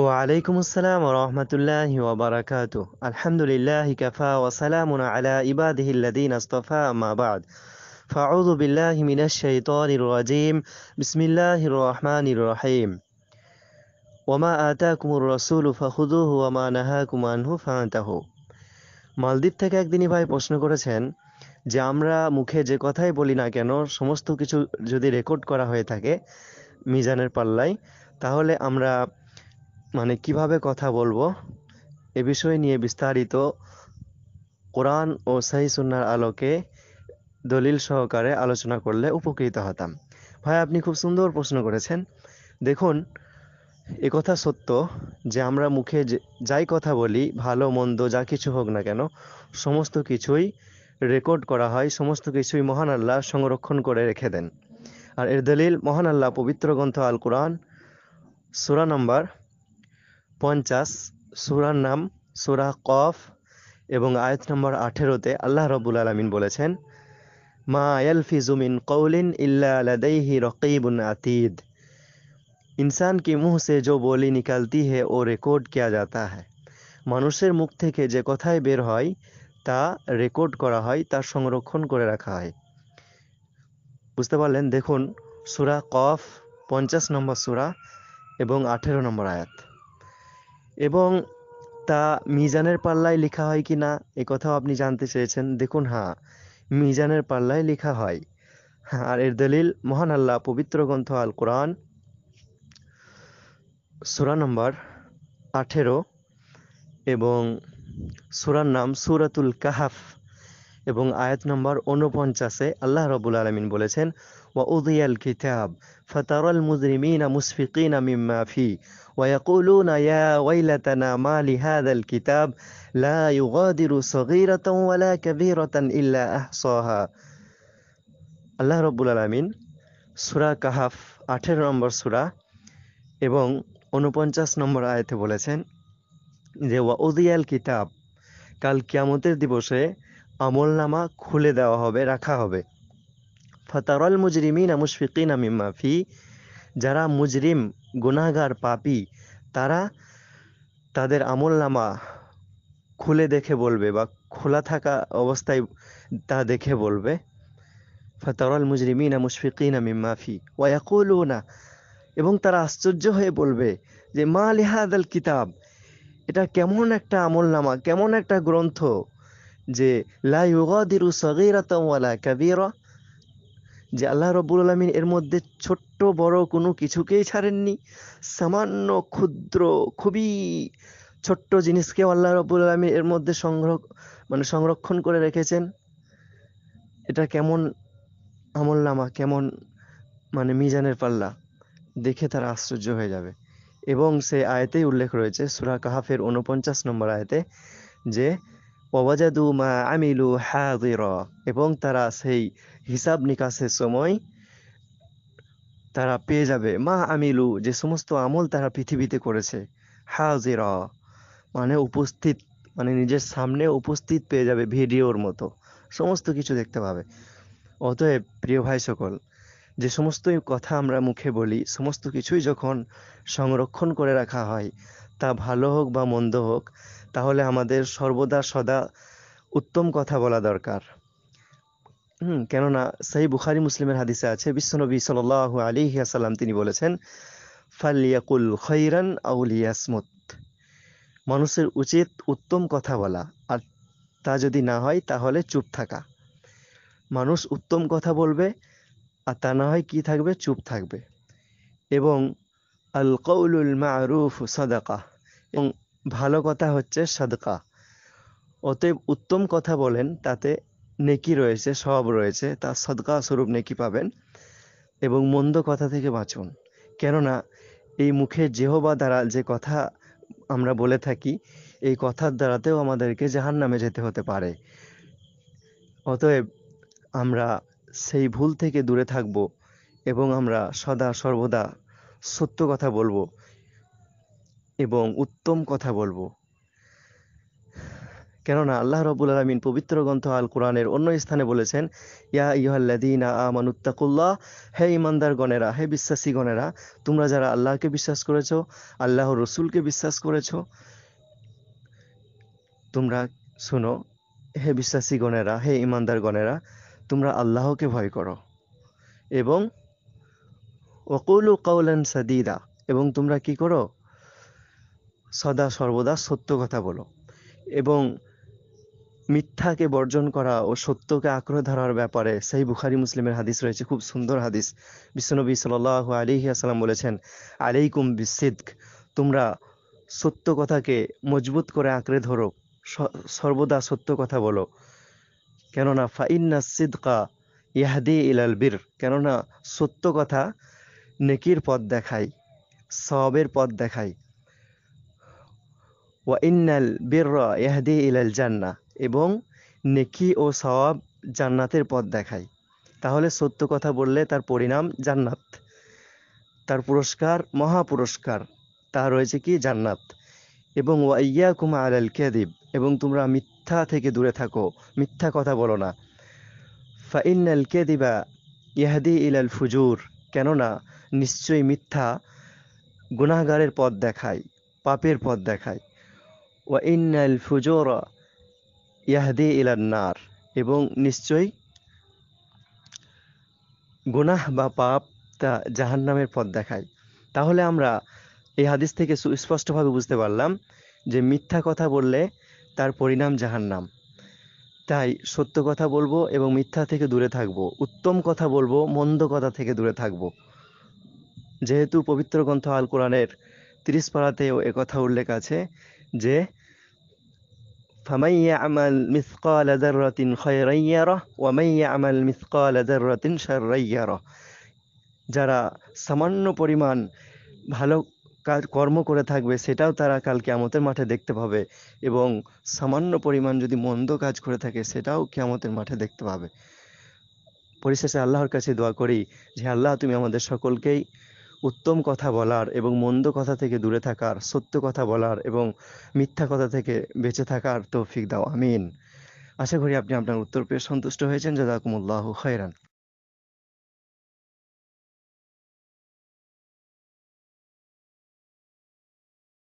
ওয়ালাইকুম আসসালাম রহমতুল্লাহি ওবরাকাতু আলহামদুলিল্লাহ কাফা ওয়াসালামুন আলা ইবাদিহিল্লাদিন আস্তফা মাবাদ ফাউযু বিল্লাহি মিনাশ শাইতানির রাজিম বিসমিল্লাহির রহমানির রহিম ওয়ামা আতাকুমুর রাসূলু ফাখুযুহু ওয়ামা নাহাকুম আনহু ফান্তাহু মালদ্বীপ থেকে একদিনই ভাই প্রশ্ন করেছেন যে আমরা মুখে যে কথাই বলি না কেন সমস্ত কিছু যদি রেকর্ড করা হয়ে থাকে মিজানের পাল্লায় তাহলে আমরা মানে কিভাবে কথা বলবো এ বিষয় নিয়ে বিস্তারিত কোরআন ও সাহি সুন্নার আলোকে দলিল সহকারে আলোচনা করলে উপকৃত হতাম ভাই আপনি খুব সুন্দর প্রশ্ন করেছেন দেখুন কথা সত্য যে আমরা মুখে যাই কথা বলি ভালো মন্দ যা কিছু হোক না কেন সমস্ত কিছুই রেকর্ড করা হয় সমস্ত কিছুই মহান আল্লাহ সংরক্ষণ করে রেখে দেন আর এর দলিল মহান আল্লাহ পবিত্র গ্রন্থ আল কোরআন সুরা নম্বর পঞ্চাশ সুরার নাম সুরা কফ এবং আয়াত নম্বর আঠেরোতে আল্লাহ রবুল আলমিন বলেছেন মা ফিজুমিন কৌলিন ইল্লা লাদাইহি রকিবুন আতিদ ইনসান কি মুহ সে जो বলি নিকালতি হে ও রেকর্ড किया যাতা হ্যাঁ মানুষের মুখ থেকে যে কথাই বের হয় তা রেকর্ড করা হয় তা সংরক্ষণ করে রাখা হয় বুঝতে পারলেন দেখুন সুরা কফ পঞ্চাশ নম্বর সুরা এবং আঠেরো নম্বর আয়াত এবং তা মিজানের পাল্লায় লেখা হয় কি না এ কথাও আপনি জানতে চেয়েছেন দেখুন হ্যাঁ মিজানের পাল্লায় লেখা হয় আর এর দলিল মহান আল্লাহ পবিত্র গ্রন্থ আল কোরআন সুরা নম্বর আঠেরো এবং সুরার নাম সুরাতুল কাহাফ এবং আয়াত নম্বর উনপঞ্চাশে আল্লাহ রবুল আলমিন বলেছেন وأضي الكتاب فترى المجرمين مشفقين مما فيه ويقولون يا ويلتنا ما لهذا الكتاب لا يغادر صغيرة ولا كبيرة إلا أحصاها আল্লাহ রব্বুল আলমিন সুরা কাহাফ আঠেরো নম্বর সুরা এবং উনপঞ্চাশ নম্বর আয়তে বলেছেন যে ওয়া উদিয়াল কিতাব কাল কিয়ামতের দিবসে আমলনামা খুলে দেওয়া হবে রাখা হবে ফতারল না মুশফিকিনা না ফি যারা মুজরিম গুনাগার পাপি তারা তাদের আমলনামা খুলে দেখে বলবে বা খোলা থাকা অবস্থায় তা দেখে বলবে ফতারল মুজরিমিনা মুশফিকিনা মিম্মা ফি না এবং তারা আশ্চর্য হয়ে বলবে যে মা লিহাদ কিতাব এটা কেমন একটা আমলনামা কেমন একটা গ্রন্থ যে লা যে আল্লাহ রব্বুল আলমিন এর মধ্যে ছোট্ট বড় কোনো কিছুকেই ছাড়েননি সামান্য ক্ষুদ্র খুবই ছোট্ট জিনিসকেও আল্লাহ রব্বুল আলমিন এর মধ্যে সংগ্রহ মানে সংরক্ষণ করে রেখেছেন এটা কেমন আমলনামা কেমন মানে মিজানের পাল্লা দেখে তারা আশ্চর্য হয়ে যাবে এবং সে আয়তেই উল্লেখ রয়েছে সুরা কাহাফের উনপঞ্চাশ নম্বর আয়তে যে ওয়াজাদু মা আমিলু হাজির এবং তারা সেই হিসাব নিকাশের সময় তারা পেয়ে যাবে মা আমিলু যে সমস্ত আমল তারা পৃথিবীতে করেছে হাজির মানে উপস্থিত মানে নিজের সামনে উপস্থিত পেয়ে যাবে ভিডিওর মতো সমস্ত কিছু দেখতে পাবে অতএব প্রিয় ভাই সকল যে সমস্ত কথা আমরা মুখে বলি সমস্ত কিছুই যখন সংরক্ষণ করে রাখা হয় তা ভালো হোক বা মন্দ হোক তাহলে আমাদের সর্বদা সদা উত্তম কথা বলা দরকার হুম কেননা সেই বুখারি মুসলিমের হাদিসে আছে বিশ্বনবী সাল আলী আসাল্লাম তিনি বলেছেন ফালিয়াকুল খৈরান আউলিয়াসমুত মানুষের উচিত উত্তম কথা বলা আর তা যদি না হয় তাহলে চুপ থাকা মানুষ উত্তম কথা বলবে আর তা না হয় কি থাকবে চুপ থাকবে এবং আল কৌলুল মারুফ সদাকা এবং ভালো কথা হচ্ছে সাদকা অতএব উত্তম কথা বলেন তাতে নেকি রয়েছে সব রয়েছে তা সদকা স্বরূপ নেকি পাবেন এবং মন্দ কথা থেকে বাঁচুন কেননা এই মুখে জেহবা দ্বারা যে কথা আমরা বলে থাকি এই কথার দ্বারাতেও আমাদেরকে জাহান নামে যেতে হতে পারে অতএব আমরা সেই ভুল থেকে দূরে থাকব এবং আমরা সদা সর্বদা সত্য কথা বলবো এবং উত্তম কথা বলবো কেননা আল্লাহ রবুল আলমিন পবিত্র গ্রন্থ আল কোরআনের অন্য স্থানে বলেছেন ইয়া ইহল্লাদিনা আমানুত্তাকুল্লাহ হে ইমানদার গণেরা হে বিশ্বাসী গণেরা তোমরা যারা আল্লাহকে বিশ্বাস করেছ আল্লাহ রসুলকে বিশ্বাস করেছ তোমরা শুনো হে বিশ্বাসী গণেরা হে ইমানদার গণেরা তোমরা আল্লাহকে ভয় করো এবং অকৌল কৌলান সাদিদা এবং তোমরা কি করো সদা সর্বদা সত্য কথা বলো এবং মিথ্যাকে বর্জন করা ও সত্যকে আঁকড়ে ধরার ব্যাপারে সেই বুখারি মুসলিমের হাদিস রয়েছে খুব সুন্দর হাদিস বিশ্বনবী সাল আলিহি আসালাম বলেছেন আলাইকুম বিসিদ্ক তোমরা সত্য কথাকে মজবুত করে আঁকড়ে ধরো সর্বদা সত্য কথা বলো কেননা ফাইন্না সিদ্কা ইয়াহাদি ইলাল বীর কেননা সত্য কথা নেকির পথ দেখায় সবের পথ দেখায় ওয়াইনাল বীর ইহাদি ইলাল জান্না এবং নেকি ও সওয়াব জান্নাতের পথ দেখায় তাহলে সত্য কথা বললে তার পরিণাম জান্নাত তার পুরস্কার মহা পুরস্কার তা রয়েছে কি জান্নাত এবং ওয়াইয়া কুমা আলাল কেদিব এবং তোমরা মিথ্যা থেকে দূরে থাকো মিথ্যা কথা বলো না ফাইনাল কেদিবা ইহাদি ইলাল ফুজুর কেননা নিশ্চয়ই মিথ্যা গুনাহগারের পথ দেখায় পাপের পথ দেখায় ফুজোর ফুজোরা ইয়াহদি ইলার নার এবং নিশ্চয়ই গুনাহ বা পাপ তা জাহান নামের পথ দেখায় তাহলে আমরা এই হাদিস থেকে সুস্পষ্টভাবে বুঝতে পারলাম যে মিথ্যা কথা বললে তার পরিণাম জাহান্নাম তাই সত্য কথা বলবো এবং মিথ্যা থেকে দূরে থাকব উত্তম কথা বলবো মন্দ কথা থেকে দূরে থাকব যেহেতু পবিত্র গ্রন্থ আল কোরআনের ত্রিশ পাড়াতেও কথা উল্লেখ আছে যে ফামাইয়া আমাল মিসকাল জাররাতিন খয়রাইয়ারা ওয়ামাইয়া আমাল মিসকাল জাররাতিন শাররাইয়ারা যারা সামান্য পরিমাণ ভালো কাজ কর্ম করে থাকবে সেটাও তারা কালকে আমতের মাঠে দেখতে পাবে এবং সামান্য পরিমাণ যদি মন্দ কাজ করে থাকে সেটাও কেমতের মাঠে দেখতে পাবে পরিশেষে আল্লাহর কাছে দোয়া করি যে আল্লাহ তুমি আমাদের সকলকেই উত্তম কথা বলার এবং মন্দ কথা থেকে দূরে থাকার সত্য কথা বলার এবং মিথ্যা কথা থেকে বেঁচে থাকার তৌফিক দাও আমিন আশা করি আপনি আপনার উত্তর পেয়ে সন্তুষ্ট হয়েছেন জাজাকুমুল্লাহ খয়রান